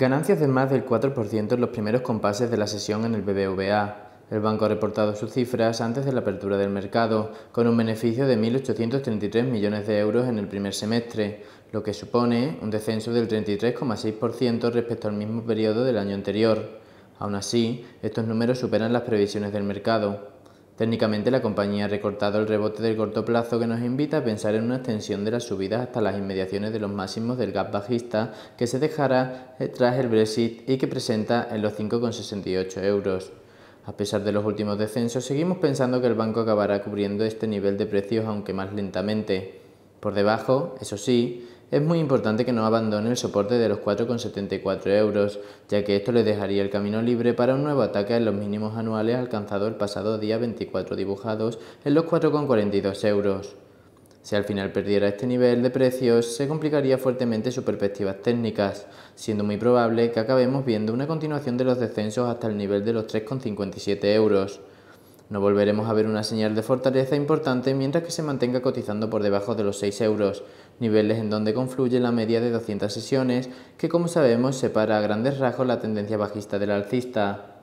Ganancias de más del 4% en los primeros compases de la sesión en el BBVA. El banco ha reportado sus cifras antes de la apertura del mercado, con un beneficio de 1.833 millones de euros en el primer semestre, lo que supone un descenso del 33,6% respecto al mismo periodo del año anterior. Aún así, estos números superan las previsiones del mercado. Técnicamente la compañía ha recortado el rebote del corto plazo que nos invita a pensar en una extensión de las subidas hasta las inmediaciones de los máximos del gap bajista que se dejará eh, tras el Brexit y que presenta en los 5,68 euros. A pesar de los últimos descensos, seguimos pensando que el banco acabará cubriendo este nivel de precios aunque más lentamente. Por debajo, eso sí, es muy importante que no abandone el soporte de los 4,74 euros, ya que esto le dejaría el camino libre para un nuevo ataque en los mínimos anuales alcanzado el pasado día 24 dibujados en los 4,42 euros. Si al final perdiera este nivel de precios, se complicaría fuertemente sus perspectivas técnicas, siendo muy probable que acabemos viendo una continuación de los descensos hasta el nivel de los 3,57 euros. No volveremos a ver una señal de fortaleza importante mientras que se mantenga cotizando por debajo de los 6 euros, niveles en donde confluye la media de 200 sesiones, que como sabemos separa a grandes rasgos la tendencia bajista del alcista.